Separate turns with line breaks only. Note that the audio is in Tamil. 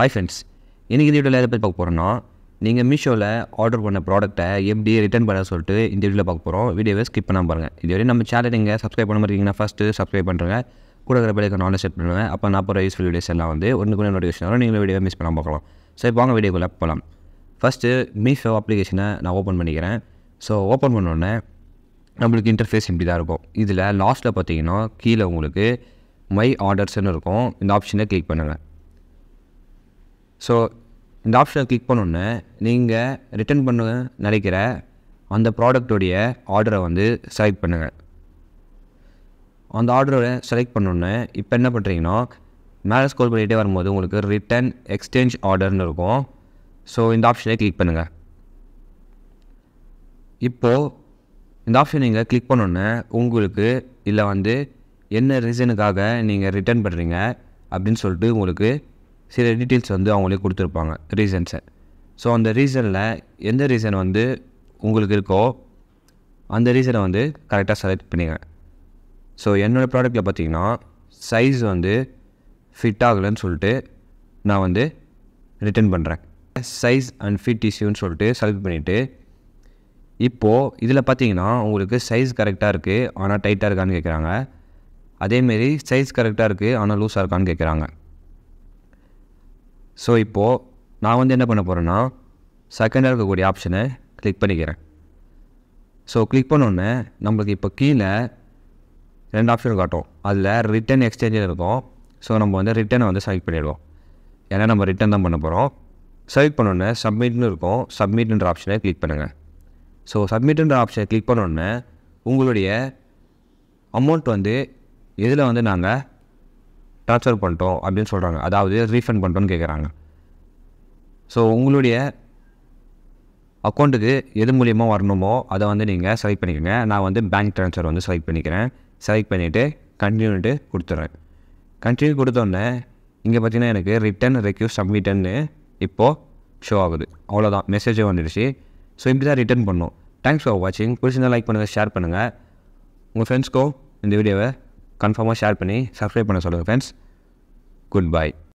ஹாய் ஃப்ரெண்ட்ஸ் இன்றைக்கி இந்த வீடியோவில் எதை பற்றி பார்க்க போகிறோன்னா நீங்கள் மீஷோவில் ஆர்டர் பண்ண ப்ராடக்ட்டை எப்படி ரிட்டர்ன் பண்ண சொல்லிட்டு இந்த வீடியோவில் பார்க்க போகிறோம் வீடியோவை ஸ்கிப் பண்ணாமல் பாருங்கள் இதுவரை நம்ம சேனல் நீங்கள் சப்ஸ்கிரைப் பண்ண மாட்டீங்கன்னா ஃபஸ்ட்டு சப்ஸ்கிரைப் பண்ணுறேங்க கூட இருக்கிற பிள்ளைக்கு நாலேஜ் செட் பண்ணுவேன் அப்போ நான் போகிற யூஸ்ஃபுல் வீடியோஸ் எல்லாம் வந்து ஒன்று கூட நோட்டிஃபிகேஷன் வரும் நீங்களும் வீடியோ மிஸ் பண்ணாமல் பார்க்கலாம் சரி வாங்க வீடியோக்குள்ளே போகலாம் ஃபஸ்ட்டு மீஷோ அப்ளிகேஷனை நான் ஓப்பன் பண்ணிக்கிறேன் ஸோ ஓப்பன் பண்ணோடனே நம்மளுக்கு இன்டர்ஃபேஸ் இப்படி தான் இருக்கும் இதில் லாஸ்ட்டில் பார்த்தீங்கன்னா கீழே உங்களுக்கு மை ஆர்டர்ஸ்னு இருக்கும் இந்த ஆப்ஷனை கிளிக் பண்ணுங்கள் ஸோ இந்த ஆப்ஷனை கிளிக் பண்ணோன்னே நீங்கள் ரிட்டர்ன் பண்ண நினைக்கிற அந்த ப்ராடக்டோடைய ஆர்டரை வந்து செலக்ட் பண்ணுங்கள் அந்த ஆர்டரை செலக்ட் பண்ணோன்னே இப்போ என்ன பண்ணுறீங்கன்னா மேலே ஸ்கோல் பண்ணிகிட்டே வரும்போது உங்களுக்கு ரிட்டர்ன் எக்ஸ்சேஞ்ச் ஆர்டர்னு இருக்கும் ஸோ இந்த ஆப்ஷனை கிளிக் பண்ணுங்கள் இப்போது இந்த ஆப்ஷன் நீங்கள் கிளிக் பண்ணோன்னே உங்களுக்கு இல்லை வந்து என்ன ரீசனுக்காக நீங்கள் ரிட்டர்ன் பண்ணுறீங்க அப்படின்னு சொல்லிட்டு உங்களுக்கு சில டீட்டெயில்ஸ் வந்து அவங்களே கொடுத்துருப்பாங்க ரீசன்ஸை ஸோ அந்த ரீசனில் எந்த ரீசன் வந்து உங்களுக்கு இருக்கோ அந்த ரீசனை வந்து கரெக்டாக செலக்ட் பண்ணிங்க ஸோ என்னோடய ப்ராடக்ட்டில் பார்த்தீங்கன்னா சைஸ் வந்து ஃபிட் ஆகலைன்னு சொல்லிட்டு நான் வந்து ரிட்டர்ன் பண்ணுறேன் சைஸ் அண்ட் ஃபிட் இஷ்யூன்னு சொல்லிட்டு செலக்ட் பண்ணிவிட்டு இப்போது இதில் பார்த்தீங்கன்னா உங்களுக்கு சைஸ் கரெக்டாக இருக்குது ஆனால் டைட்டாக இருக்கான்னு கேட்குறாங்க அதேமாரி சைஸ் கரெக்டாக இருக்குது ஆனால் லூஸாக இருக்கான்னு கேட்குறாங்க ஸோ இப்போது நான் வந்து என்ன பண்ண போகிறேன்னா செகண்டாக இருக்கக்கூடிய ஆப்ஷனை கிளிக் பண்ணிக்கிறேன் ஸோ கிளிக் பண்ணோன்னே நம்மளுக்கு இப்போ கீழே ரெண்டு ஆப்ஷன் காட்டும் அதில் ரிட்டன் எக்ஸ்சேஞ்சில் இருக்கும் ஸோ நம்ம வந்து ரிட்டனை வந்து செலக்ட் பண்ணிடுவோம் ஏன்னா நம்ம ரிட்டன் தான் பண்ண போகிறோம் செலக்ட் பண்ணோன்னே சப்மிட்னு இருக்கும் சப்மிட்ன்ற ஆப்ஷனை கிளிக் பண்ணுங்கள் ஸோ சப்மிட்ன்ற ஆப்ஷனை கிளிக் பண்ணோன்னே உங்களுடைய அமௌண்ட் வந்து இதில் வந்து நாங்கள் ட்ரான்ஸ்ஃபர் பண்ணிட்டோம் அப்படின்னு சொல்கிறாங்க அதாவது ரீஃபண்ட் பண்ணிட்டோன்னு கேட்குறாங்க ஸோ உங்களுடைய அக்கௌண்ட்டுக்கு எது மூலியமாக வரணுமோ அதை வந்து நீங்கள் செலக்ட் பண்ணிக்கோங்க நான் வந்து பேங்க் ட்ரான்ஸ்ஃபர் வந்து செலக்ட் பண்ணிக்கிறேன் செலக்ட் பண்ணிவிட்டு கண்டினியூன்ட்டு கொடுத்துட்றேன் கண்டினியூ கொடுத்தோடனே இங்கே பார்த்தீங்கன்னா எனக்கு ரிட்டன் ரெக்யூஸ் சப்மிட்டன்னு இப்போது ஷோ ஆகுது அவ்வளோதான் மெசேஜே வந்துடுச்சு ஸோ இப்படி தான் ரிட்டன் பண்ணும் தேங்க்ஸ் ஃபார் வாட்சிங் பிடிச்சிருந்தால் லைக் பண்ணுங்கள் ஷேர் பண்ணுங்கள் உங்கள் ஃப்ரெண்ட்ஸ்க்கோ இந்த வீடியோவை கன்ஃபார்மாக ஷேர் பண்ணி சப்ஸ்கிரைப் பண்ண சொல்லுங்கள் ஃப்ரெண்ட்ஸ் goodbye